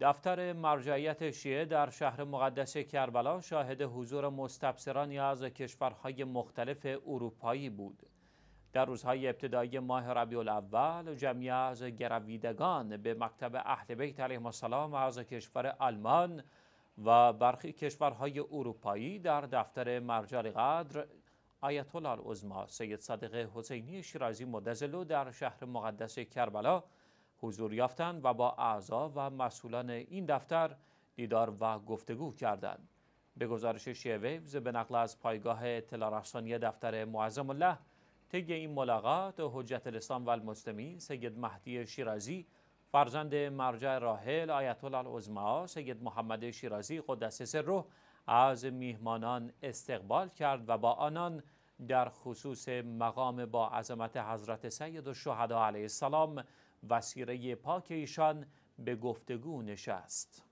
دفتر مرجعیت شیعه در شهر مقدس کربلا شاهد حضور مستبصرانی از کشورهای مختلف اروپایی بود در روزهای ابتدایی ماه ربیع الاول جمعی از گرویدگان به مکتب اهل بیت علیهم السلام از کشور آلمان و برخی کشورهای اروپایی در دفتر مرجع قدر آیت الله العظما سید صادق حسینی شیرازی مدزلو در شهر مقدس کربلا حضور یافتند و با اعضا و مسئولان این دفتر دیدار و گفتگو کردند به گزارش شیویوز به نقل از پایگاه اطلاع رسانی دفتر معظم الله طی این ملاقات حجت الاسلام و سید مهدی شیرازی فرزند مرجع راحل آیت الله العظما سید محمد شیرازی قدس سره از میهمانان استقبال کرد و با آنان در خصوص مقام با عظمت حضرت سید الشهدا علیه السلام وسیره پاک ایشان به گفتگو نشست